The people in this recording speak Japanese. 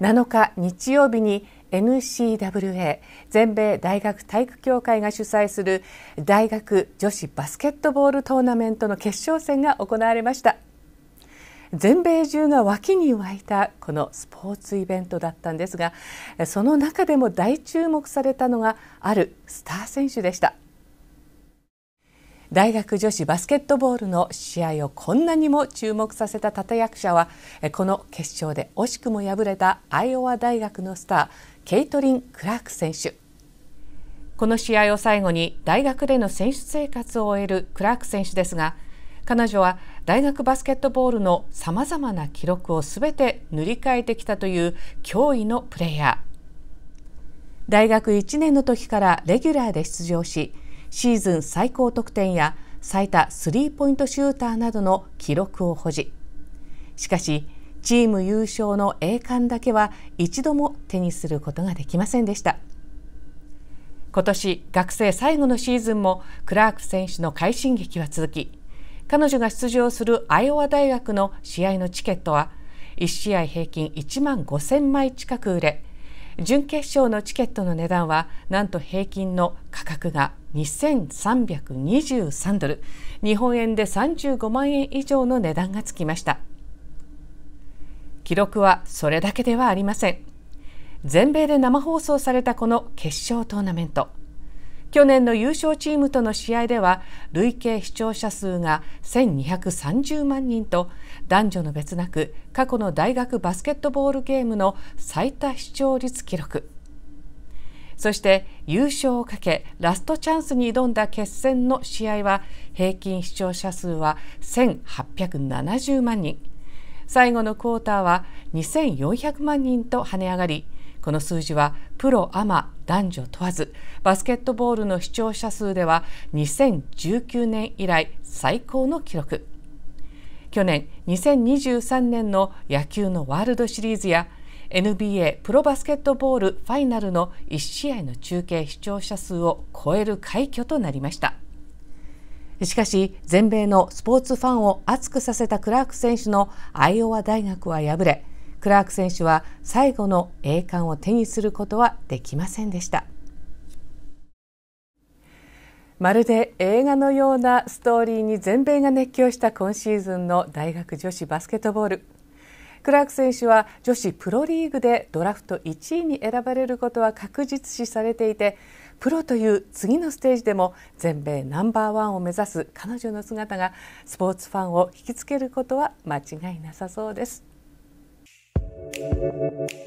7日日曜日に NCWA 全米大学体育協会が主催する大学女子バスケットボールトーナメントの決勝戦が行われました全米中が脇に沸いたこのスポーツイベントだったんですがその中でも大注目されたのがあるスター選手でした。大学女子バスケットボールの試合をこんなにも注目させた立役者はこの決勝で惜しくも敗れたアイオワ大学のスターケイトリン・クラーク選手この試合を最後に大学での選手生活を終えるクラーク選手ですが彼女は大学バスケットボールのさまざまな記録をすべて塗り替えてきたという驚異のプレーヤー大学1年の時からレギュラーで出場しシーズン最高得点や最多スリーポイントシューターなどの記録を保持しかしチーム優勝の栄冠だけは一度も手にすることができませんでした今年学生最後のシーズンもクラーク選手の快進撃は続き彼女が出場するアイオワ大学の試合のチケットは1試合平均1万5000枚近く売れ準決勝のチケットの値段はなんと平均の価格が2323ドル日本円で35万円以上の値段がつきました記録はそれだけではありません全米で生放送されたこの決勝トーナメント去年の優勝チームとの試合では累計視聴者数が1230万人と男女の別なく過去の大学バスケットボールゲームの最多視聴率記録そして優勝をかけラストチャンスに挑んだ決戦の試合は平均視聴者数は1870万人最後のクォーターは2400万人と跳ね上がりこの数字はプロアマ男女問わずバスケットボールの視聴者数では2019年以来最高の記録去年2023年の野球のワールドシリーズや NBA プロバスケットボールファイナルの1試合の中継視聴者数を超える快挙となりましたしかし全米のスポーツファンを熱くさせたクラーク選手のアイオワ大学は敗れクラーク選手は最後の栄冠を手にすることはできませんでしたまるで映画のようなストーリーに全米が熱狂した今シーズンの大学女子バスケットボールクラーク選手は女子プロリーグでドラフト1位に選ばれることは確実視されていてプロという次のステージでも全米ナンバーワンを目指す彼女の姿がスポーツファンを引きつけることは間違いなさそうです。Thank you.